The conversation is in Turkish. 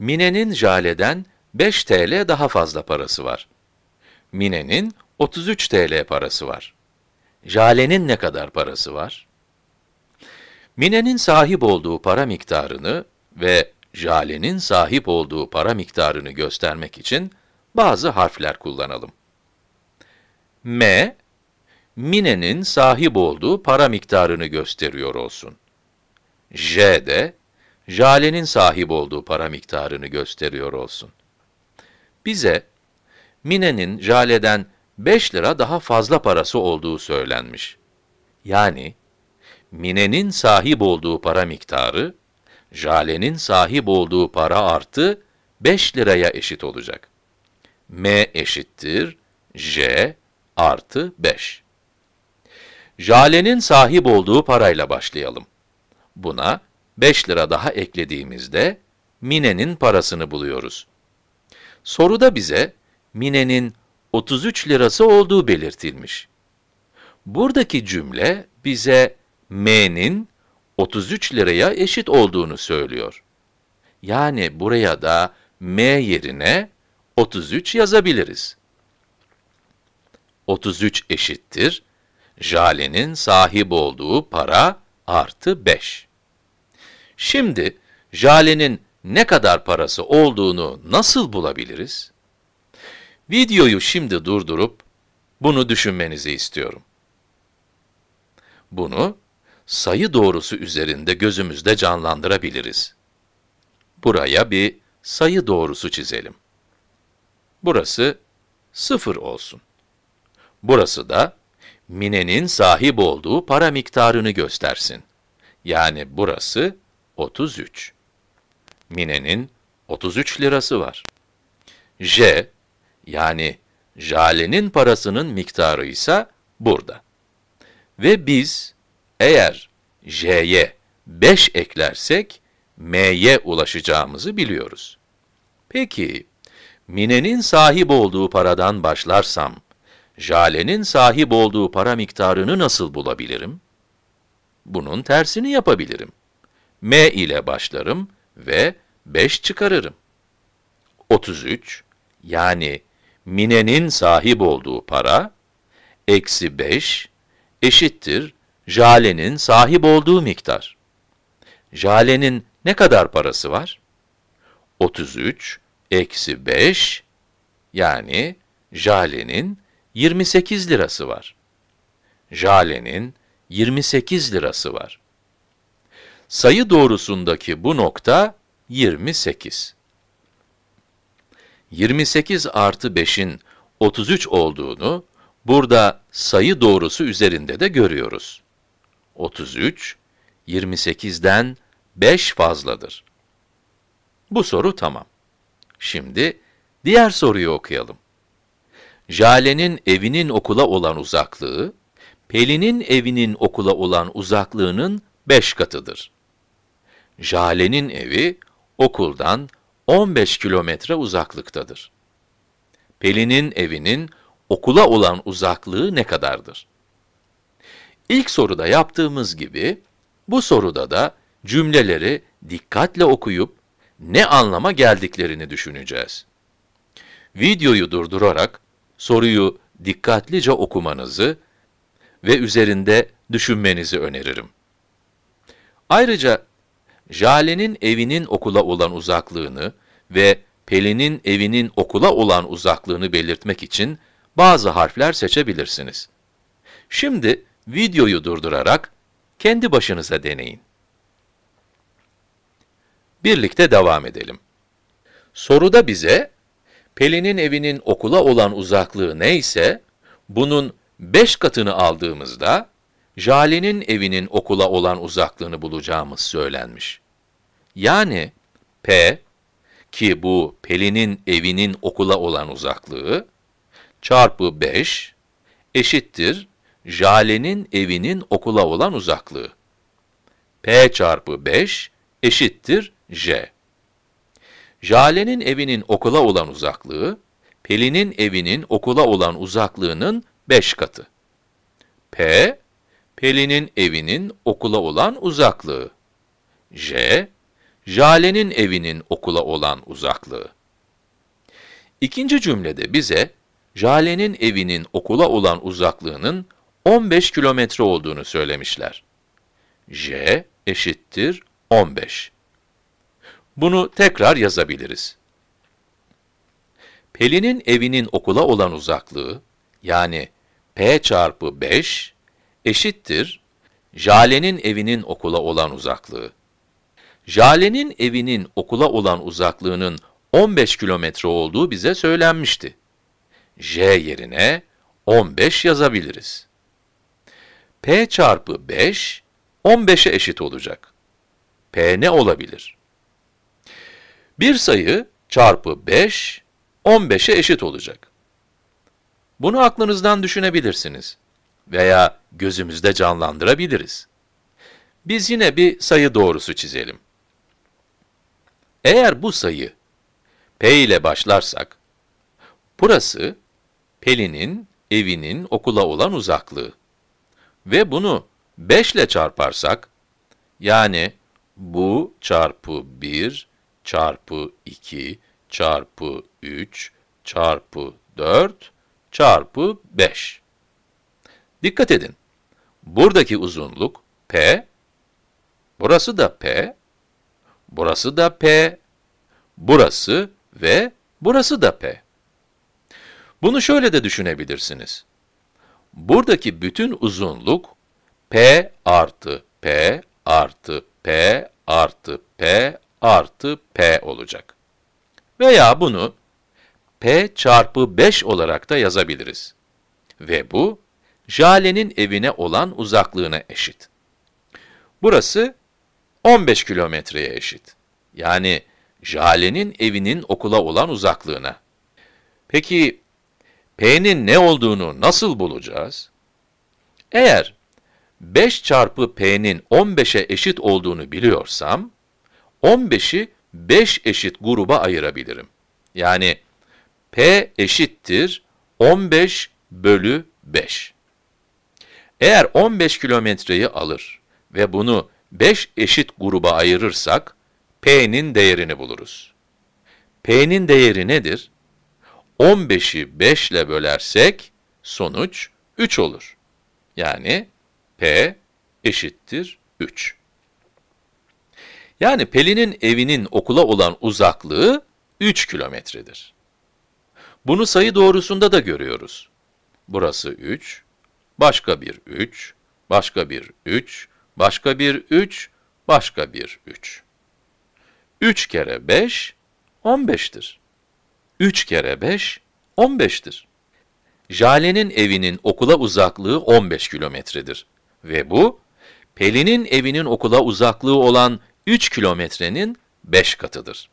Mine'nin Jale'den 5 TL daha fazla parası var. Mine'nin 33 TL parası var. Jale'nin ne kadar parası var? Mine'nin sahip olduğu para miktarını ve Jale'nin sahip olduğu para miktarını göstermek için bazı harfler kullanalım. M, Mine'nin sahip olduğu para miktarını gösteriyor olsun. J de jalenin sahip olduğu para miktarını gösteriyor olsun. Bize, Mine'nin jaleden 5 lira daha fazla parası olduğu söylenmiş. Yani, Mine'nin sahip olduğu para miktarı, jalenin sahip olduğu para artı 5 liraya eşit olacak. M eşittir J artı 5. Jalenin sahip olduğu parayla başlayalım. Buna 5 lira daha eklediğimizde Mine'nin parasını buluyoruz. Soruda bize Mine'nin 33 lirası olduğu belirtilmiş. Buradaki cümle bize M'nin 33 liraya eşit olduğunu söylüyor. Yani buraya da M yerine 33 yazabiliriz. 33 eşittir. Jale'nin sahip olduğu para artı 5. Şimdi Jale'nin ne kadar parası olduğunu nasıl bulabiliriz? Videoyu şimdi durdurup bunu düşünmenizi istiyorum. Bunu sayı doğrusu üzerinde gözümüzde canlandırabiliriz. Buraya bir sayı doğrusu çizelim. Burası 0 olsun. Burası da Mine'nin sahip olduğu para miktarını göstersin. Yani burası 33. Mine'nin 33 lirası var. J yani jalenin parasının miktarı ise burada. Ve biz eğer J'ye 5 eklersek M'ye ulaşacağımızı biliyoruz. Peki, Mine'nin sahip olduğu paradan başlarsam, Jale'nin sahip olduğu para miktarını nasıl bulabilirim? Bunun tersini yapabilirim. M ile başlarım ve 5 çıkarırım. 33 yani Mine'nin sahip olduğu para eksi 5 eşittir Jale'nin sahip olduğu miktar. Jale'nin ne kadar parası var? 33 eksi 5 yani Jale'nin 28 lirası var. Jale'nin 28 lirası var. Sayı doğrusundaki bu nokta 28. 28 artı 5'in 33 olduğunu burada sayı doğrusu üzerinde de görüyoruz. 33, 28'den 5 fazladır. Bu soru tamam. Şimdi diğer soruyu okuyalım. Jale'nin evinin okula olan uzaklığı, Pelin'in evinin okula olan uzaklığının 5 katıdır. Jale'nin evi okuldan 15 kilometre uzaklıktadır. Pelin'in evinin okula olan uzaklığı ne kadardır? İlk soruda yaptığımız gibi bu soruda da cümleleri dikkatle okuyup ne anlama geldiklerini düşüneceğiz. Videoyu durdurarak soruyu dikkatlice okumanızı ve üzerinde düşünmenizi öneririm. Ayrıca Jale'nin evinin okula olan uzaklığını ve Pelin'in evinin okula olan uzaklığını belirtmek için bazı harfler seçebilirsiniz. Şimdi videoyu durdurarak kendi başınıza deneyin. Birlikte devam edelim. Soruda bize Pelin'in evinin okula olan uzaklığı neyse bunun 5 katını aldığımızda Jale'nin evinin okula olan uzaklığını bulacağımız söylenmiş. Yani P ki bu Pelin'in evinin okula olan uzaklığı çarpı 5 eşittir Jale'nin evinin okula olan uzaklığı. P çarpı 5 eşittir J. Jale'nin evinin okula olan uzaklığı, Pelin'in evinin okula olan uzaklığının 5 katı. P, Pelin'in evinin okula olan uzaklığı. J, Jale'nin evinin okula olan uzaklığı. İkinci cümlede bize, Jale'nin evinin okula olan uzaklığının 15 kilometre olduğunu söylemişler. J eşittir 15. Bunu tekrar yazabiliriz. Pelin'in evinin okula olan uzaklığı, yani P çarpı 5 eşittir Jale'nin evinin okula olan uzaklığı. Jale'nin evinin okula olan uzaklığının 15 kilometre olduğu bize söylenmişti. J yerine 15 yazabiliriz. P çarpı 5, 15'e eşit olacak. P ne olabilir? Bir sayı çarpı 5, 15'e eşit olacak. Bunu aklınızdan düşünebilirsiniz veya gözümüzde canlandırabiliriz. Biz yine bir sayı doğrusu çizelim. Eğer bu sayı P ile başlarsak, burası Pelin'in evinin okula olan uzaklığı ve bunu 5 ile çarparsak, yani bu çarpı 1 çarpı 2 çarpı 3 çarpı 4 çarpı 5. Dikkat edin, buradaki uzunluk P, burası da P, burası da P, burası ve burası da P. Bunu şöyle de düşünebilirsiniz. Buradaki bütün uzunluk P artı P artı P artı P artı P olacak. Veya bunu P çarpı 5 olarak da yazabiliriz. Ve bu, Jale'nin evine olan uzaklığına eşit. Burası 15 kilometreye eşit. Yani Jale'nin evinin okula olan uzaklığına. Peki P'nin ne olduğunu nasıl bulacağız? Eğer 5 çarpı P'nin 15'e eşit olduğunu biliyorsam, 15'i 5 eşit gruba ayırabilirim. Yani P eşittir 15 bölü 5. Eğer 15 kilometreyi alır ve bunu 5 eşit gruba ayırırsak P'nin değerini buluruz. P'nin değeri nedir? 15'i 5 ile bölersek sonuç 3 olur. Yani P eşittir 3. Yani Pelin'in evinin okula olan uzaklığı 3 kilometredir. Bunu sayı doğrusunda da görüyoruz. Burası 3, başka bir 3, başka bir 3, başka bir 3, başka bir 3. 3 kere 5, 15'tir. 3 kere 5, 15'tir. Jale'nin evinin okula uzaklığı 15 kilometredir. Ve bu, Pelin'in evinin okula uzaklığı olan 3 kilometrenin 5 katıdır.